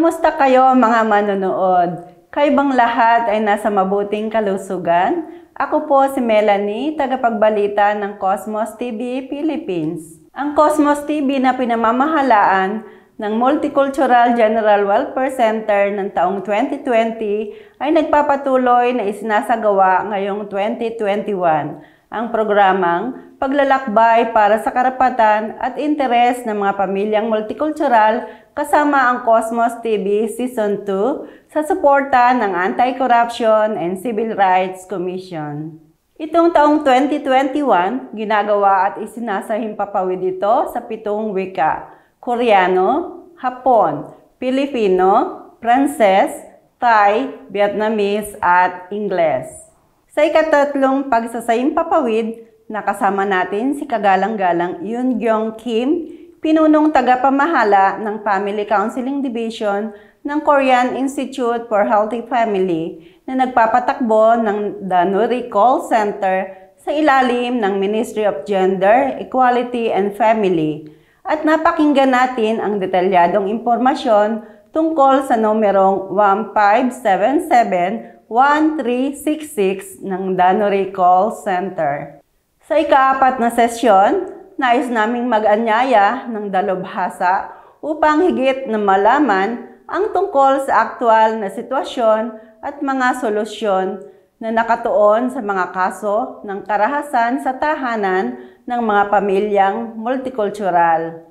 Kamusta kayo mga manonood? Kayo bang lahat ay nasa mabuting kalusugan? Ako po si Melanie, tagapagbalita ng Cosmos TV Philippines. Ang Cosmos TV na pinamamahalaan ng Multicultural General Welfare Center ng taong 2020 ay nagpapatuloy na isinasagawa ngayong 2021 ang programang paglalakbay para sa karapatan at interes ng mga pamilyang multicultural kasama ang Cosmos TV Season 2 sa suporta ng Anti-Corruption and Civil Rights Commission. Itong taong 2021, ginagawa at isinasahim papawid ito sa pitong wika, Koreano, Hapon, Pilipino, Pranses, Thai, Vietnamese at Ingles. Sa ikatatlong pagsasayang papawid, nakasama natin si kagalang-galang Yoon Gyong Kim, pinunong tagapamahala ng Family Counseling Division ng Korean Institute for Healthy Family na nagpapatakbo ng Danuri Call Center sa ilalim ng Ministry of Gender, Equality and Family at napakinggan natin ang detalyadong impormasyon tungkol sa numerong 1577 1366 ng Danore Call Center. Sa ikaapat na sesyon, nais naming mag-anyaya ng dalubhasa upang higit na malaman ang tungkol sa aktual na sitwasyon at mga solusyon na nakatuon sa mga kaso ng karahasan sa tahanan ng mga pamilyang multicultural.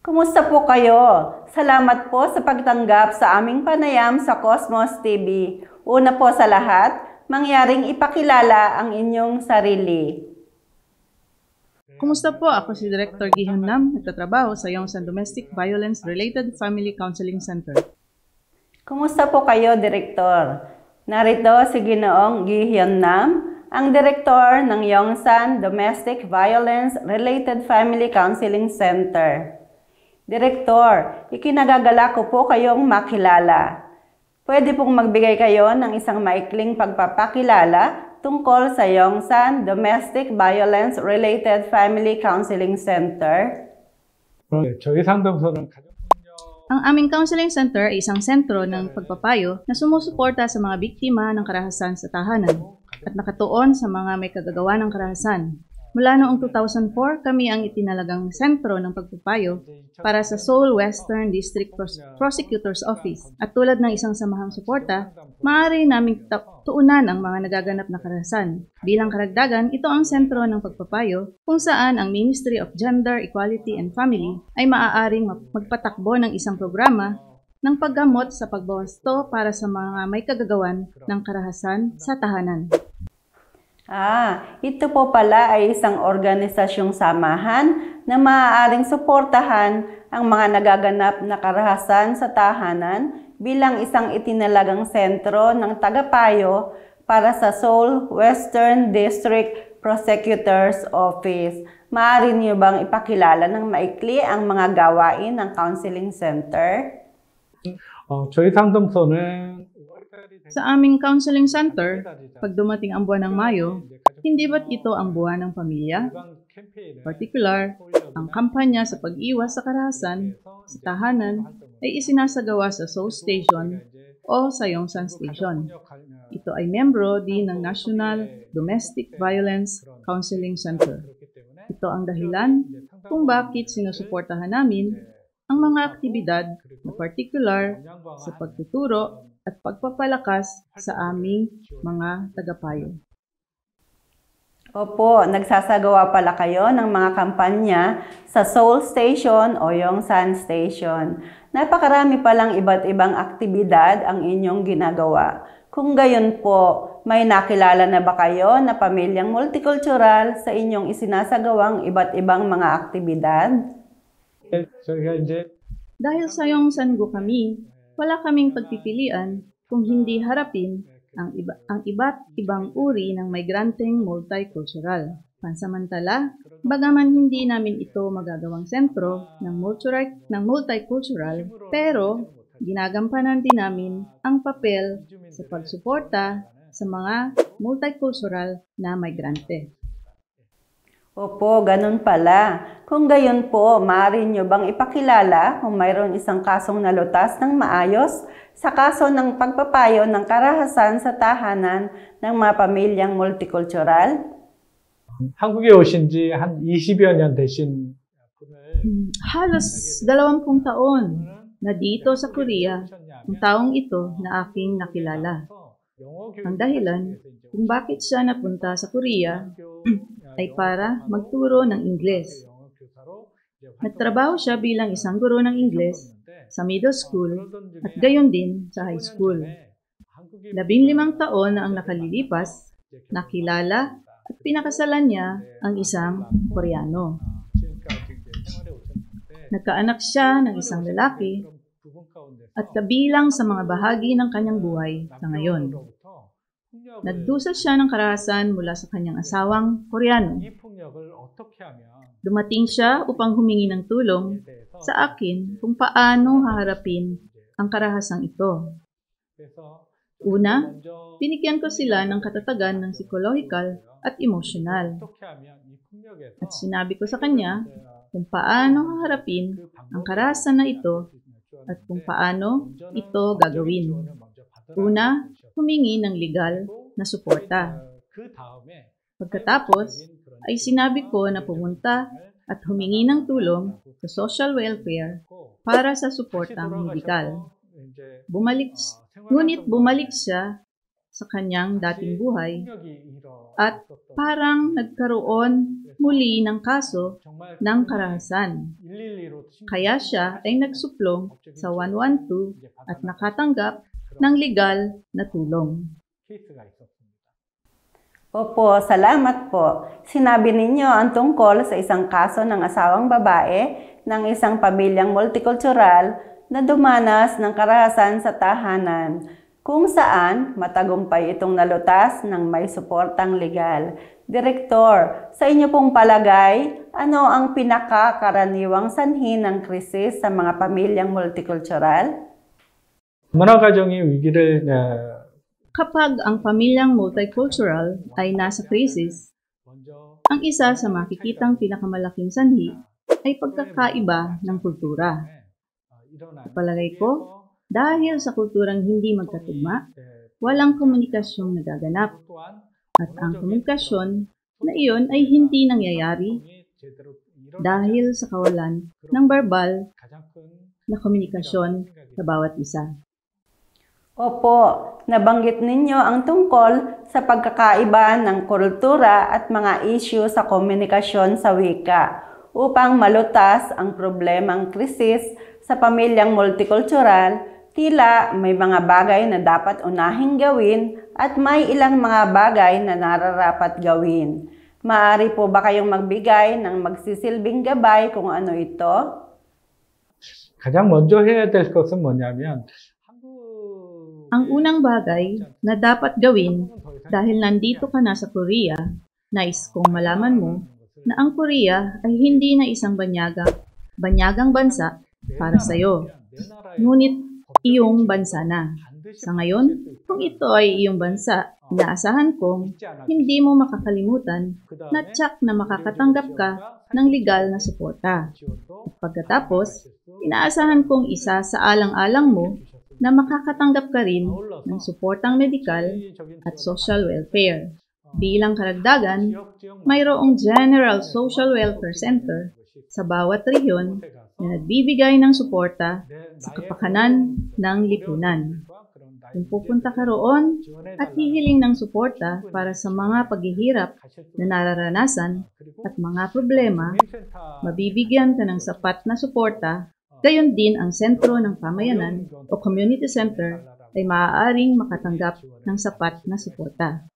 Kumusta po kayo? Salamat po sa pagtanggap sa aming panayam sa Cosmos TV. Una po sa lahat, mangyaring ipakilala ang inyong sarili. Kumusta po? Ako si Director Giham Nam, nagtatrabaho sa Yongsan Domestic Violence Related Family Counseling Center. Kumusta po kayo, Director? Narito si Ginoong Gihyun Nam, ang Director ng Yongsan Domestic Violence Related Family Counseling Center. Direktor, ikinagagala ko po kayong makilala. Pwede pong magbigay kayo ng isang maikling pagpapakilala tungkol sa Yongsan Domestic Violence Related Family Counseling Center. ang aming counseling center ay isang sentro ng pagpapayo na sumusuporta sa mga biktima ng karahasan sa tahanan at nakatuon sa mga may kagagawa ng karahasan. Mula noong 2004, kami ang itinalagang sentro ng pagpapayo para sa Seoul Western District Prosecutor's Office. At tulad ng isang samahang suporta, maaari naming tuunan ang mga nagaganap na karahasan. Bilang karagdagan, ito ang sentro ng pagpapayo kung saan ang Ministry of Gender, Equality and Family ay maaaring magpatakbo ng isang programa ng paggamot sa pagbawasto para sa mga may kagagawan ng karahasan sa tahanan. Ah, ito po pala ay isang organisasyong samahan na maaaring suportahan ang mga nagaganap na karahasan sa tahanan bilang isang itinalagang sentro ng tagapayo para sa Seoul Western District Prosecutor's Office. Maaari niyo bang ipakilala ng maikli ang mga gawain ng counseling center? 어, 저희 상담소는 sa aming counseling center, pag dumating ang buwan ng Mayo, hindi ba't ito ang buwan ng pamilya? Particular, ang kampanya sa pag-iwas sa karahasan, sa tahanan, ay isinasagawa sa Seoul Station o sa Yongsan Station. Ito ay membro din ng National Domestic Violence Counseling Center. Ito ang dahilan kung bakit sinusuportahan namin ang mga aktibidad na particular sa pagtuturo at pagpapalakas sa aming mga tagapayo. Opo, nagsasagawa pala kayo ng mga kampanya sa Seoul Station o yung Sun Station. Napakarami palang iba't ibang aktibidad ang inyong ginagawa. Kung gayon po, may nakilala na ba kayo na pamilyang multicultural sa inyong isinasagawang iba't ibang mga aktibidad? Dahil sa iyong sango kami, wala kaming pagpipilian kung hindi harapin ang, iba, ang iba't ibang uri ng migranteng multicultural. Pansamantala, bagaman hindi namin ito magagawang sentro ng, multi- ng multicultural, pero ginagampanan din namin ang papel sa pagsuporta sa mga multicultural na migrante. Opo, ganun pala. Kung gayon po, maaari nyo bang ipakilala kung mayroon isang kasong nalutas ng maayos sa kaso ng pagpapayo ng karahasan sa tahanan ng mga pamilyang multicultural? 한국에 오신 지 20여 년 되신 분을 halos 20 taon na dito sa Korea ang taong ito na aking nakilala. Ang dahilan kung bakit siya napunta sa Korea ay para magturo ng Ingles. Nagtrabaho siya bilang isang guro ng Ingles sa middle school at gayon din sa high school. Labing limang taon na ang nakalilipas, nakilala at pinakasalan niya ang isang Koreano. Nagkaanak siya ng isang lalaki at kabilang sa mga bahagi ng kanyang buhay sa ngayon. Nagdusa siya ng karahasan mula sa kanyang asawang Koreano. Dumating siya upang humingi ng tulong sa akin kung paano haharapin ang karahasang ito. Una, binigyan ko sila ng katatagan ng psychological at emotional. At sinabi ko sa kanya kung paano haharapin ang karahasan na ito at kung paano ito gagawin. Una, humingi ng legal na suporta. Pagkatapos ay sinabi ko na pumunta at humingi ng tulong sa social welfare para sa suportang medikal. Bumalik, ngunit bumalik siya sa kanyang dating buhay at parang nagkaroon muli ng kaso ng karahasan. Kaya siya ay nagsuplong sa 112 at nakatanggap ng legal na tulong. Opo, salamat po. Sinabi ninyo ang tungkol sa isang kaso ng asawang babae ng isang pamilyang multicultural na dumanas ng karahasan sa tahanan kung saan matagumpay itong nalutas ng may suportang legal. Direktor, sa inyo pong palagay, ano ang pinakakaraniwang sanhi ng krisis sa mga pamilyang multicultural? 문화가정이 위기를 uh... Kapag ang pamilyang multicultural ay nasa crisis, ang isa sa makikitang pinakamalaking sanhi ay pagkakaiba ng kultura. Palagay ko, dahil sa kulturang hindi magkatugma, walang komunikasyong nagaganap at ang komunikasyon na iyon ay hindi nangyayari dahil sa kawalan ng verbal na komunikasyon sa bawat isa. Opo, nabanggit ninyo ang tungkol sa pagkakaiba ng kultura at mga isyu sa komunikasyon sa wika upang malutas ang problemang krisis sa pamilyang multikultural Tila may mga bagay na dapat unahing gawin at may ilang mga bagay na nararapat gawin. Maari po ba kayong magbigay ng magsisilbing gabay kung ano ito? 가장 먼저 해야 될 것은 뭐냐면 ang unang bagay na dapat gawin dahil nandito ka na sa Korea, nais kong malaman mo na ang Korea ay hindi na isang banyaga, banyagang bansa para sa iyo. Ngunit iyong bansa na. Sa ngayon, kung ito ay iyong bansa, inaasahan kong hindi mo makakalimutan na tsak na makakatanggap ka ng legal na suporta. At pagkatapos, inaasahan kong isa sa alang-alang mo na makakatanggap ka rin ng suportang medical at social welfare. Bilang karagdagan, mayroong General Social Welfare Center sa bawat rehiyon na nagbibigay ng suporta sa kapakanan ng lipunan. Kung pupunta ka roon at hihiling ng suporta para sa mga paghihirap na nararanasan at mga problema, mabibigyan ka ng sapat na suporta, gayon din ang sentro ng pamayanan o community center ay maaaring makatanggap ng sapat na suporta.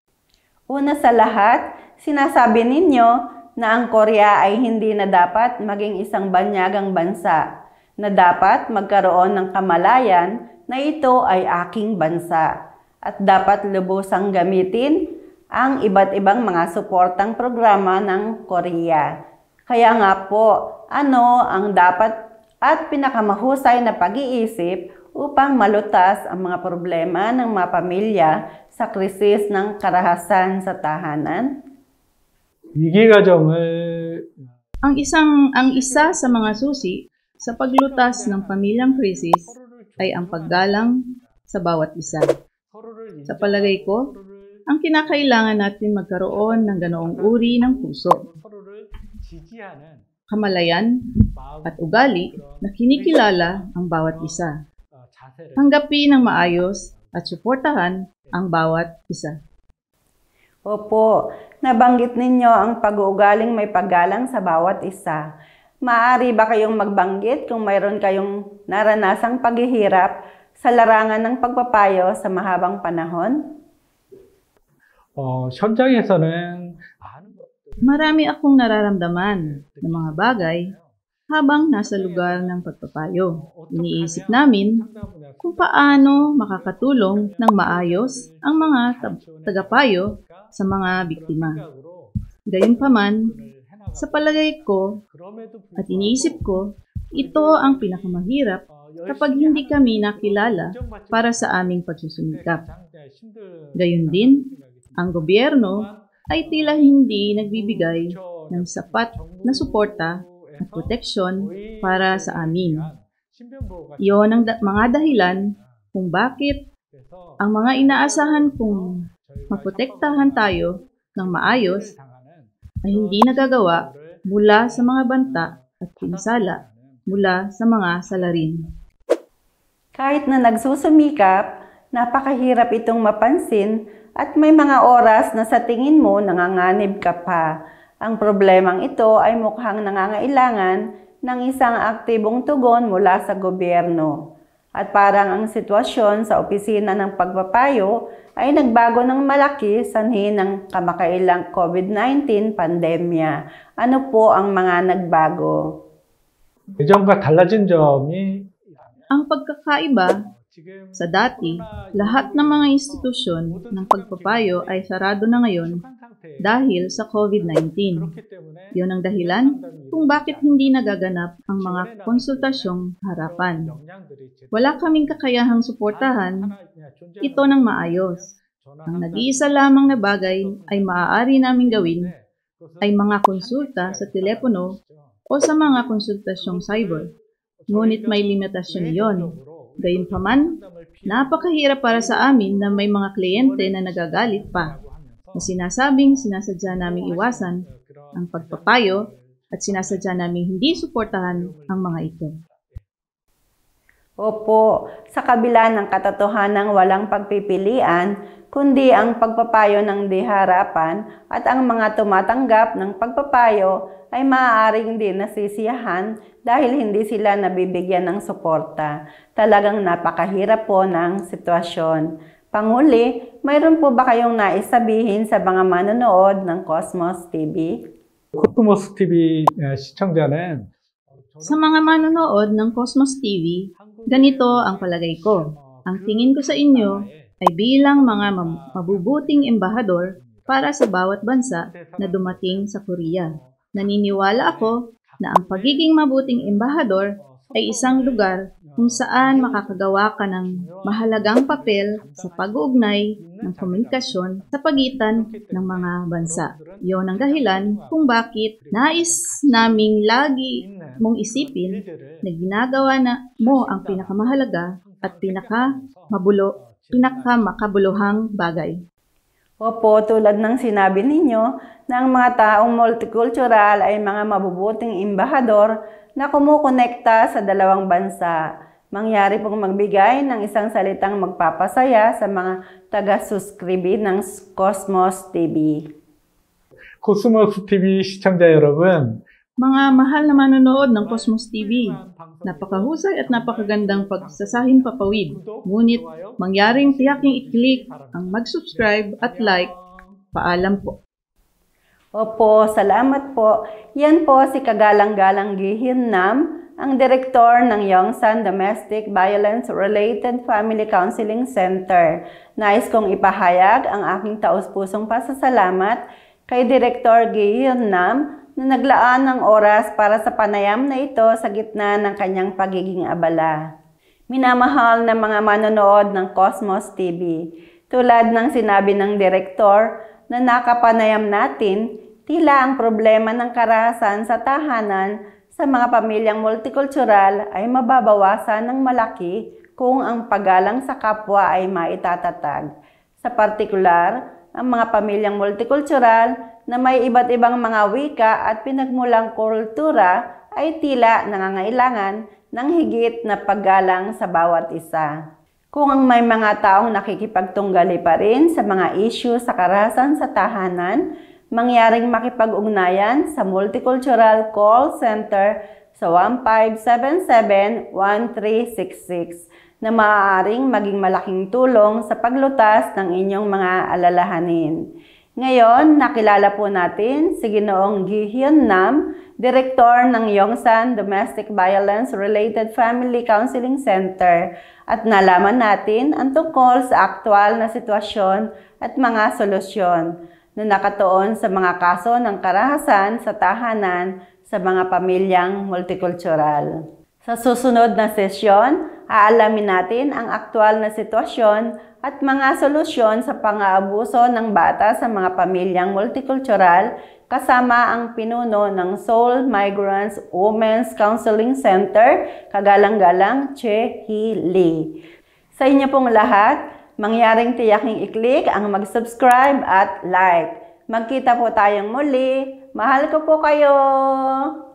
Una sa lahat, sinasabi ninyo na ang Korea ay hindi na dapat maging isang banyagang bansa, na dapat magkaroon ng kamalayan na ito ay aking bansa at dapat lubosang gamitin ang iba't ibang mga suportang programa ng Korea. Kaya nga po, ano ang dapat at pinakamahusay na pag-iisip upang malutas ang mga problema ng mga pamilya sa krisis ng karahasan sa tahanan? 위기 가정을 eh. Ang isang ang isa sa mga susi sa paglutas ng pamilyang krisis ay ang paggalang sa bawat isa. Sa palagay ko, ang kinakailangan natin magkaroon ng ganoong uri ng puso. Kamalayan at ugali na kinikilala ang bawat isa. Tanggapin ng maayos at suportahan ang bawat isa. Opo, nabanggit ninyo ang pag-uugaling may paggalang sa bawat isa. Maari ba kayong magbanggit kung mayroon kayong naranasang paghihirap sa larangan ng pagpapayo sa mahabang panahon? 어, oh, 현장에서는 Marami akong nararamdaman ng mga bagay habang nasa lugar ng pagpapayo. Iniisip namin kung paano makakatulong ng maayos ang mga tagapayo sa mga biktima. Gayunpaman, sa palagay ko at iniisip ko, ito ang pinakamahirap kapag hindi kami nakilala para sa aming pagsusumikap. Gayun din, ang gobyerno ay tila hindi nagbibigay ng sapat na suporta at proteksyon para sa amin. Iyon ang da- mga dahilan kung bakit ang mga inaasahan kong maprotektahan tayo ng maayos ay hindi nagagawa mula sa mga banta at pinsala mula sa mga salarin. Kahit na nagsusumikap, napakahirap itong mapansin at may mga oras na sa tingin mo nanganganib ka pa. Ang problemang ito ay mukhang nangangailangan ng isang aktibong tugon mula sa gobyerno. At parang ang sitwasyon sa opisina ng pagpapayo ay nagbago ng malaki sanhi ng kamakailang COVID-19 pandemya. Ano po ang mga nagbago? 예전과 달라진 점이 ang pagkakaiba sa dati, lahat ng mga institusyon ng pagpapayo ay sarado na ngayon dahil sa COVID-19. Yun ang dahilan kung bakit hindi nagaganap ang mga konsultasyong harapan. Wala kaming kakayahang suportahan ito ng maayos. Ang nag-iisa lamang na bagay ay maaari namin gawin ay mga konsulta sa telepono o sa mga konsultasyong cyber. Ngunit may limitasyon yon. Gayunpaman, napakahirap para sa amin na may mga kliyente na nagagalit pa na sinasabing sinasadya naming iwasan ang pagpapayo at sinasadya naming hindi suportahan ang mga ito. Opo, sa kabila ng katotohanang walang pagpipilian, kundi ang pagpapayo ng diharapan at ang mga tumatanggap ng pagpapayo ay maaaring din nasisiyahan dahil hindi sila nabibigyan ng suporta. Talagang napakahirap po ng sitwasyon. Panguli, mayroon po ba kayong naisabihin sa mga manonood ng Cosmos TV? Cosmos TV eh, 시청자는 Sa mga manonood ng Cosmos TV, ganito ang palagay ko. Ang tingin ko sa inyo ay bilang mga mabubuting embahador para sa bawat bansa na dumating sa Korea. Naniniwala ako na ang pagiging mabuting embahador ay isang lugar kung saan makakagawa ka ng mahalagang papel sa pag-uugnay ng komunikasyon sa pagitan ng mga bansa. Iyon ang dahilan kung bakit nais naming lagi mong isipin na ginagawa na mo ang pinakamahalaga at pinaka mabulo, pinakamakabuluhang bagay. Opo, tulad ng sinabi ninyo na ang mga taong multicultural ay mga mabubuting imbahador na kumukonekta sa dalawang bansa. Mangyari pong magbigay ng isang salitang magpapasaya sa mga taga-suscribe ng Cosmos TV. Cosmos TV 시청자 여러분, mga mahal na manonood ng Cosmos TV, napakahusay at napakagandang pagsasahin papawid. Ngunit, mangyaring tiyaking i-click ang mag-subscribe at like. Paalam po. Opo, salamat po. Yan po si Kagalang-galang Gihin Nam, ang direktor ng Yongsan Domestic Violence Related Family Counseling Center. Nais kong ipahayag ang aking taus-pusong pasasalamat kay Direktor Gihin Nam na naglaan ng oras para sa panayam na ito sa gitna ng kanyang pagiging abala. Minamahal ng mga manonood ng Cosmos TV, tulad ng sinabi ng direktor na nakapanayam natin Tila ang problema ng karahasan sa tahanan sa mga pamilyang multicultural ay mababawasan ng malaki kung ang paggalang sa kapwa ay maitatatag. Sa partikular, ang mga pamilyang multicultural na may iba't ibang mga wika at pinagmulang kultura ay tila nangangailangan ng higit na paggalang sa bawat isa. Kung ang may mga taong nakikipagtunggali pa rin sa mga isyu sa karahasan sa tahanan, mangyaring makipag-ugnayan sa Multicultural Call Center sa 1577-1366 na maaaring maging malaking tulong sa paglutas ng inyong mga alalahanin. Ngayon, nakilala po natin si Ginoong Gi Hyun Nam, Direktor ng Yongsan Domestic Violence Related Family Counseling Center at nalaman natin ang tungkol sa aktual na sitwasyon at mga solusyon na nakatuon sa mga kaso ng karahasan sa tahanan sa mga pamilyang multikultural. Sa susunod na sesyon, aalamin natin ang aktual na sitwasyon at mga solusyon sa pang-aabuso ng bata sa mga pamilyang multicultural kasama ang pinuno ng Seoul Migrants Women's Counseling Center, kagalang-galang Che Hee Lee. Sa inyo pong lahat, Mangyaring tiyaking i-click ang mag-subscribe at like. Magkita po tayong muli. Mahal ko po kayo!